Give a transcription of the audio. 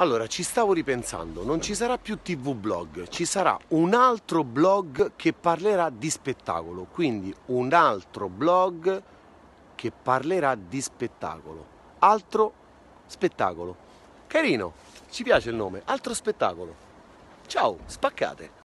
Allora, ci stavo ripensando, non ci sarà più TV blog, ci sarà un altro blog che parlerà di spettacolo, quindi un altro blog che parlerà di spettacolo. Altro spettacolo. Carino, ci piace il nome, altro spettacolo. Ciao, spaccate!